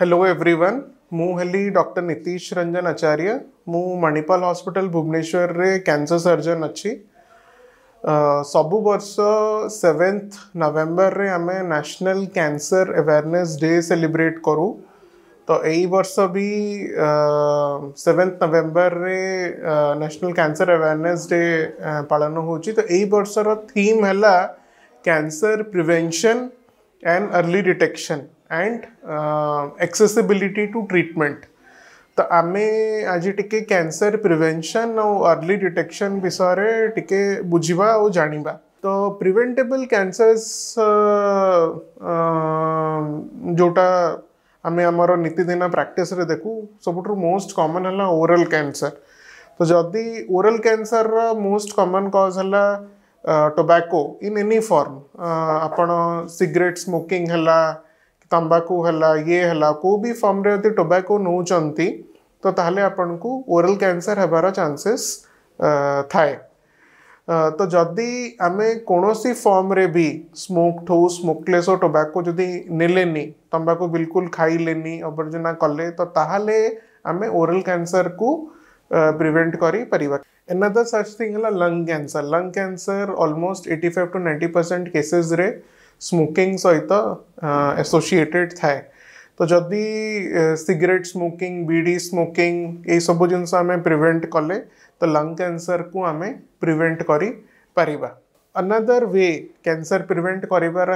hello everyone मु हेली doctor Nitish Ranjan Acharya मु मणिपाल हॉस्पिटल भुवनेश्वर रे कैंसर सर्जन अच्छी सब वर्ष सेवेन्थ नवेम्बर में आम national cancer awareness day celebrate करूँ तो यही वर्ष भी सेवेन्थ नवेम्बर में नेशनल कैंसर अवेयरनेस डे पालन हो तो यही वर्षर थीम है cancer prevention and early detection and accessibility to treatment तो आम आज टी कैंसर प्रिवेंशन अर्ली डिटेक्शन विषय टी बुझा और जानवा तो प्रिवेंटेबल कैंसर्स uh, uh, जोटा आम आम नीतिदिन प्राक्टिस देखू सब मोस्ट कमन है ओरल कैंसर तो जदि oral cancer most common cause है टोबैको इन एनी फॉर्म आपण सिगरेट स्मोकिंग है तंबाकू है ये है कौ भी फर्म जदि टोबाको नौकरी तो ताल आपन को ओरल कैंसर होबार चांसेस थाए तो जदि आम कौन सी फर्म रे भी स्मोक्ड हो स्मोकलेस हो टोबाको जदि ने तंबाकू बिल्कुल खाइले अवर्जना कले तो आम ओरल कैंसर को प्रिवेंट कर एनादर सच थिंग है lung cancer lung cancer almost eighty five to ninety percent cases रे स्मोकिंग सहित एसोसीएटेड थाए तो जदि सिगरेट स्मोकिंग बीड़ी स्मोकिंग ये सब जिनस आम प्रिवेंट कले तो लंग कैंसर को आम प्रिवेंट करी परिबा अनदर वे कैंसर प्रिवेंट करिवार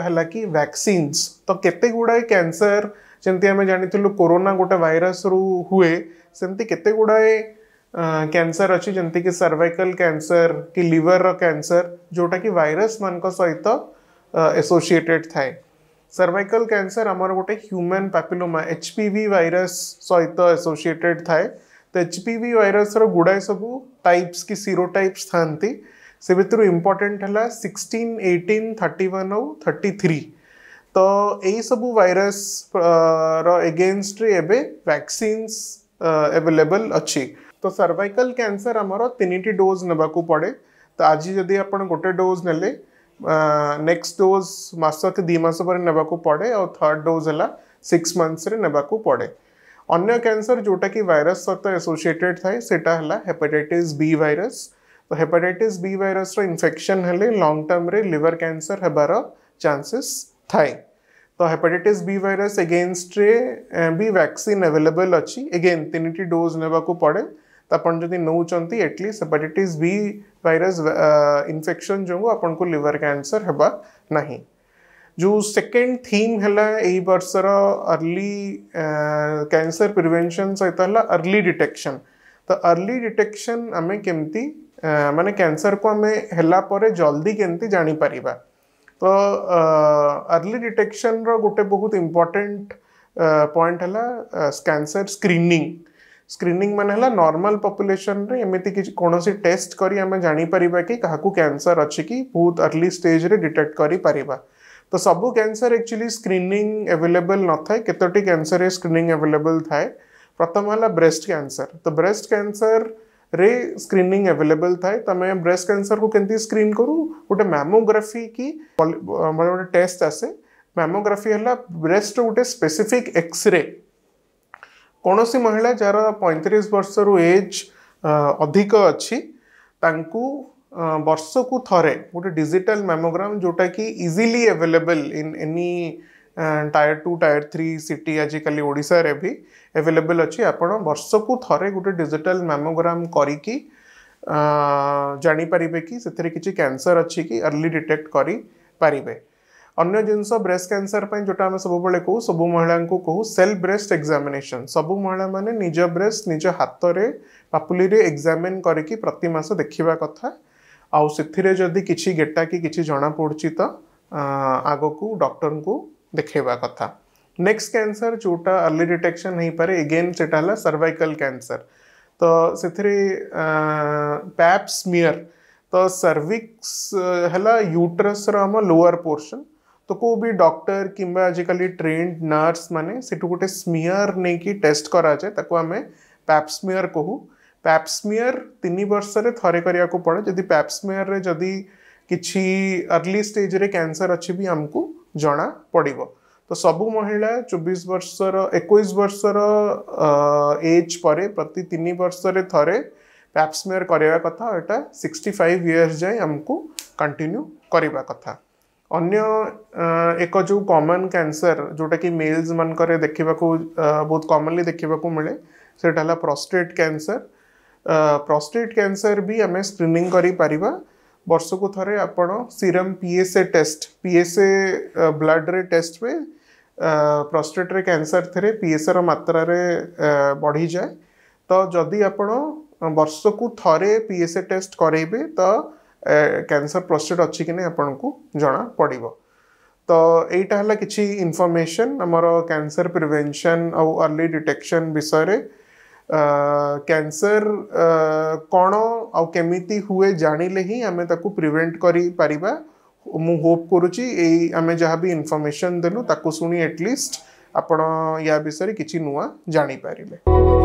वैक्सीन्स तो केते गुड़ाए कैंसर जमी आम जानी कोरोना गोटे वायरस रु हुए सेमती केते गुड़ाए कैंसर अच्छी जमती कि सर्वाइकल कैंसर कि लिवर कैंसर जोटा कि वायरस मान सहित तो, एसोसिएटेड थाए सर्वाइकल कैंसर आमर गोटे human papilloma H P V virus सहित एसोसीएटेड थाए तो एच पी वि वाइरस गुड़ाए सब टाइप्स कि सीरो टाइप्स था से भितर इम्पोर्टेन्ट है सिक्सटीन एटीन थर्टी वन आउ थर्टी थ्री तो यही सब वायरस रगेन्स्ट एवं वैक्सीन्स एवेलेबल अच्छी तो सर्वाइकल कैंसर आमर तीन डोज नाक पड़े तो आज जदि आप गोटे डोज ने नेक्स्ट डोज मसक दुमास पड़े और थर्ड डोज है सिक्स मंथस ने पड़े अगर कैंसर जोटा कि वायरस सहित एसोसीएटेड थाटा है हेपाटाइट बी वायरस तो हेपाटाइट बी वायरस इनफेक्शन हेले लंग टर्म्रे लिवर कैंसर होबार चानसेस थाए तो हेपाटाइट बी वायरस एगेन्स्ट्रे भी वैक्सीन अवेलेबल अच्छी एगेन तीन डोज ने पड़े तो आप uh, जो नौकर एटलिस्ट हेपाटाइट भी भाईरस इनफेक्शन जो आपको लिवर कैंसर होगा ना जो सेकेंड थीम है बर्षर अर्ली कैंसर प्रिभेनसन सहित है अर्ली डिटेक्शन तो अर्ली डिटेक्शन आम कमी मानने कैंसर को आम जल्दी केमती जापर तो अर्ली डिटेक्शन रोटे बहुत इम्पोर्टेन्ट पॉइंट है कैंसर स्क्रीनिंग स्क्रीनिंग मान है नर्माल पपुलेसन एम कौन सी टेस्ट जापर कि क्या कैंसर अच्छे कि बहुत अर्ली स्टेज रे डिटेक्ट कर तो सब कैंसर एक्चुअली स्क्रीनिंग एवेलेबल न था कतोटी कैंसर स्क्रीनिंग अवेलेबल थाए प्रथम है ब्रेस्ट कैंसर तो ब्रेस्ट कैंसर रे स्क्रीनिंग अवेलेबल थाए तुम ब्रेस्ट कैंसर को कमी स्क्रीन करूँ गोटे मामोग्राफी कि गोटे टेस्ट आसे मामोग्राफी है ब्रेस्ट गोटे स्पेसीफिक एक्सरे कौन सी महिला जार पैंतीस वर्ष रु एज अधिक अच्छी वर्ष को थे गोटे डिजिटल मेमोग्राम जोटा कि easily available in any tier two tier three city आजिकल ओडार भी एवेलेबल अच्छी आपड़ वर्ष को थे गोटे डिजिटल मेमोग्राम कर जापर कि कैंसर अच्छी अर्ली डिटेक्ट करें अन्य जिन ब्रेस्ट कैंसर पर जो सब कहू सब महिला कहू सेल ब्रेस्ट एक्जामेसन सब महिला मैंने निज ब्रेस्ट निज हाथ में पापुली एक्जामिन कर प्रतिमास देखा कथा आदि किसी गेटा कि किसी जना पड़ी तो आग को डक्टर को देखा कथा नेक्स्ट कैंसर जोटा अर्ली डिटेक्शन हो पाए एगेन से सर्वाइकल कैंसर तो से पैप स्मीयर तो सर्विक्स है यूट्रस रोअर पोर्शन तो को भी डॉक्टर किंवा आजिकल ट्रेन्ड नर्स मैंने से गोटे स्मीयर नहीं कि टेस्ट कराए ताको आम पैप्समीयर कहू पैप्समीयर तीन वर्ष रे थे पड़े जदि पैप्समीयर में जदि किसी अर्ली स्टेज रे कैंसर अच्छी भी आमको जना पड़ तो सब महिला चौबीस वर्ष एक वर्षर एज पर प्रति तीन वर्ष थे पैप्समियर करवा कथा यहाँ सिक्सटी फाइव इयर्स जाए आमको कंटिन्यू करवा कथा अन्य एक जो कॉमन कैंसर जोटा कि मेल्स मानक देखा बहुत कॉमनली देखा मिले से प्रोस्टेट कैंसर प्रोस्टेट कैंसर भी आम स्क्रीनिंग कर वर्ष को थे आप serum PSA test PSA blood रे टेस्ट हुए प्रोस्टेट रे कैंसर थे पीएसए मात्रा रे बढ़ी जाए तो जदि आप बर्षकू को थे पीएसए टेस्ट करेंगे तो कैंसर प्रोस्टेट अच्छी कि नहीं आपको जना पड़ तो यहाँ है कि इनफर्मेसन आमर कैंसर प्रिभेन्शन आर्ली डिटेक्शन विषय कैंसर कौन आमि हुए जाणिले ही आम प्रिभेन्ट कर होप करुच्ची आम जहाँ भी इनफर्मेसन देलु ताकू शुणी एटलिस्ट आपण या विषय किसी नुआ जापारे